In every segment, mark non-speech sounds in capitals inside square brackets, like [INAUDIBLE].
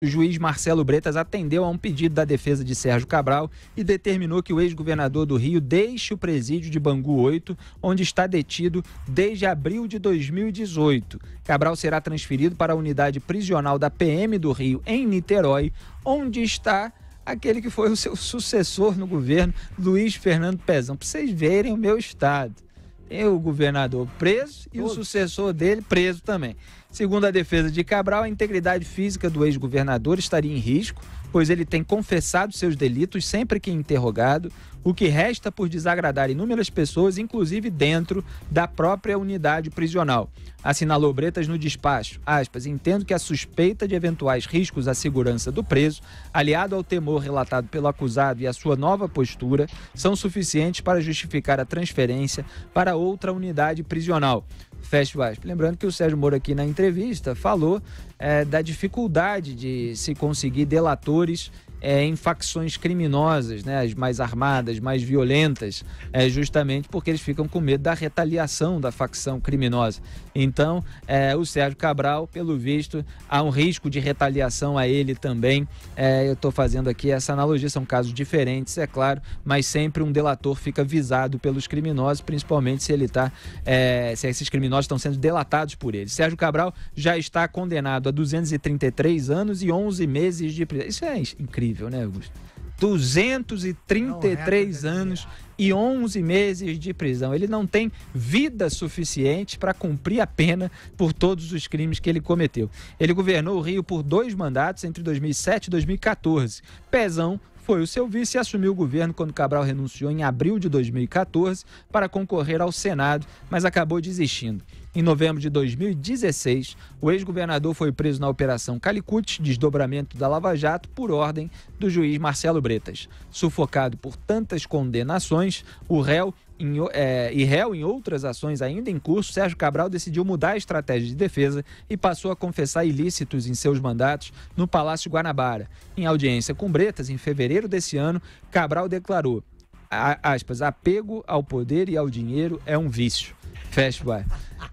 O juiz Marcelo Bretas atendeu a um pedido da defesa de Sérgio Cabral e determinou que o ex-governador do Rio deixe o presídio de Bangu 8, onde está detido desde abril de 2018. Cabral será transferido para a unidade prisional da PM do Rio, em Niterói, onde está aquele que foi o seu sucessor no governo, Luiz Fernando Pezão. Para vocês verem o meu estado. Tem o governador preso e o sucessor dele preso também. Segundo a defesa de Cabral, a integridade física do ex-governador estaria em risco pois ele tem confessado seus delitos sempre que interrogado, o que resta por desagradar inúmeras pessoas, inclusive dentro da própria unidade prisional. Assinalou Bretas no despacho. Aspas, entendo que a suspeita de eventuais riscos à segurança do preso, aliado ao temor relatado pelo acusado e à sua nova postura, são suficientes para justificar a transferência para outra unidade prisional. Fecha Lembrando que o Sérgio Moro aqui na entrevista falou é, da dificuldade de se conseguir delatores é, em facções criminosas, né, as mais armadas, mais violentas, é, justamente porque eles ficam com medo da retaliação da facção criminosa. Então, é, o Sérgio Cabral, pelo visto, há um risco de retaliação a ele também. É, eu estou fazendo aqui essa analogia, são casos diferentes, é claro, mas sempre um delator fica visado pelos criminosos, principalmente se ele tá, é, se esses criminosos estão sendo delatados por ele. Sérgio Cabral já está condenado a 233 anos e 11 meses de prisão. Isso é incrível incrível, né, Augusto? 233 não, é anos e 11 meses de prisão. Ele não tem vida suficiente para cumprir a pena por todos os crimes que ele cometeu. Ele governou o Rio por dois mandatos entre 2007 e 2014. Pezão foi o seu vice e assumiu o governo quando Cabral renunciou em abril de 2014 para concorrer ao Senado, mas acabou desistindo. Em novembro de 2016, o ex-governador foi preso na Operação Calicut, desdobramento da Lava Jato, por ordem do juiz Marcelo Bretas. Sufocado por tantas condenações, o réu em, é, e réu em outras ações ainda em curso, Sérgio Cabral decidiu mudar a estratégia de defesa e passou a confessar ilícitos em seus mandatos no Palácio Guanabara. Em audiência com Bretas, em fevereiro desse ano, Cabral declarou: aspas, apego ao poder e ao dinheiro é um vício. Fast Buy.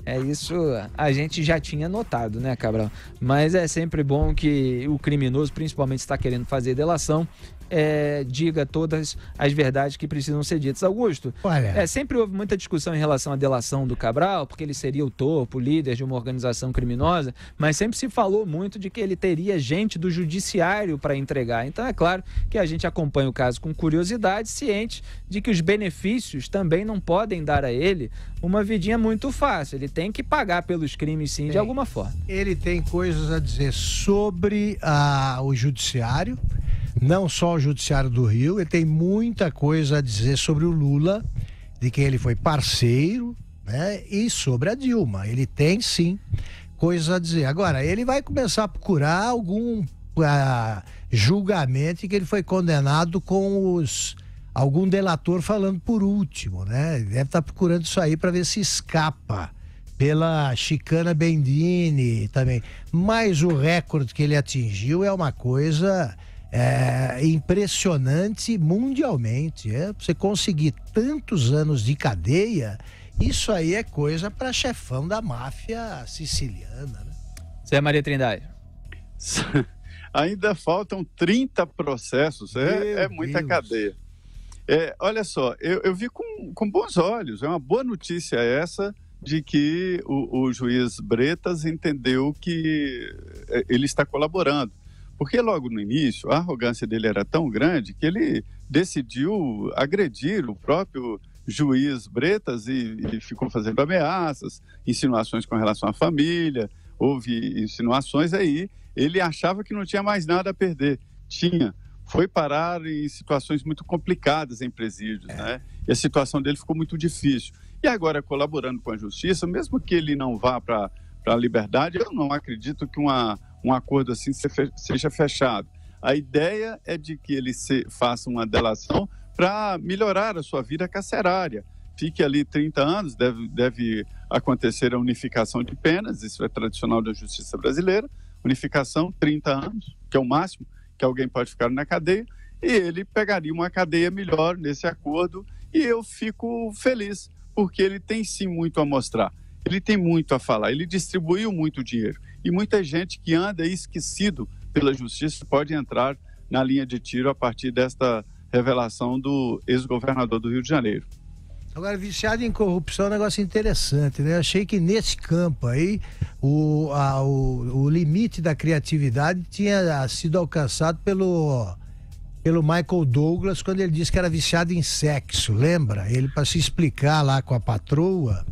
É isso, a gente já tinha notado, né, Cabral? Mas é sempre bom que o criminoso, principalmente está querendo fazer delação, é, diga todas as verdades que precisam ser ditas. Augusto, Olha. É, sempre houve muita discussão em relação à delação do Cabral, porque ele seria o topo, líder de uma organização criminosa, mas sempre se falou muito de que ele teria gente do judiciário para entregar. Então é claro que a gente acompanha o caso com curiosidade, ciente de que os benefícios também não podem dar a ele uma visão vidinha é muito fácil. Ele tem que pagar pelos crimes, sim, tem. de alguma forma. Ele tem coisas a dizer sobre ah, o judiciário, não só o judiciário do Rio. Ele tem muita coisa a dizer sobre o Lula, de quem ele foi parceiro, né? E sobre a Dilma. Ele tem, sim, coisas a dizer. Agora, ele vai começar a procurar algum ah, julgamento em que ele foi condenado com os algum delator falando por último, né? Deve estar tá procurando isso aí para ver se escapa pela Chicana Bendini também. Mas o recorde que ele atingiu é uma coisa é, impressionante mundialmente. É? Você conseguir tantos anos de cadeia, isso aí é coisa para chefão da máfia siciliana. Né? Zé Maria Trindade. [LAUGHS] Ainda faltam 30 processos, é, é muita Deus. cadeia. É, olha só, eu, eu vi com, com, bons olhos, é uma boa notícia essa de que o, o, juiz Bretas entendeu que é, ele está colaborando. Porque logo no início a arrogância dele era tão grande que ele decidiu agredir o próprio juiz Bretas e, e ficou fazendo ameaças, insinuações com relação à família, houve insinuações aí. Ele achava que não tinha mais nada a perder. Tinha foi parar em situações muito complicadas em presídios, é. né? E a situação dele ficou muito difícil. E agora, colaborando com a justiça, mesmo que ele não vá para a liberdade, eu não acredito que uma, um acordo assim seja fechado. A ideia é de que ele se, faça uma delação para melhorar a sua vida carcerária. Fique ali 30 anos, deve, deve acontecer a unificação de penas, isso é tradicional da justiça brasileira, unificação, 30 anos, que é o máximo, que alguém pode ficar na cadeia, e ele pegaria uma cadeia melhor nesse acordo, e eu fico feliz, porque ele tem sim muito a mostrar, ele tem muito a falar, ele distribuiu muito dinheiro, e muita gente que anda esquecido pela justiça pode entrar na linha de tiro a partir desta revelação do ex-governador do Rio de Janeiro. Agora, viciado em corrupção é um negócio interessante, né? Achei que nesse campo aí o, a, o, o limite da criatividade tinha ah, sido alcançado pelo pelo Michael Douglas quando ele disse que era viciado em sexo, lembra? Ele para se explicar lá com a patroa,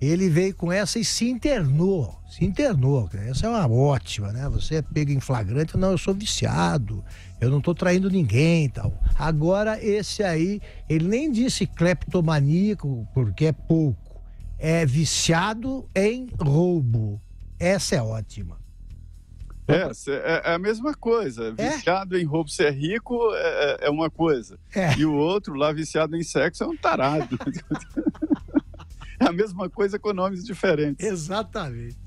ele veio com essa e se internou. Se internou. Essa é uma ótima, né? Você é pego em flagrante, não, eu sou viciado, eu não estou traindo ninguém e tal. Agora, esse aí, ele nem disse cleptomaníaco, porque é pouco. É viciado em roubo. Essa é ótima. É, é, é a mesma coisa. É? Viciado é? em roubo ser rico é, é, é uma coisa. E o outro lá viciado em sexo é um tarado. [LAUGHS] [LAUGHS] a mesma coisa com nomes diferentes. Exatamente.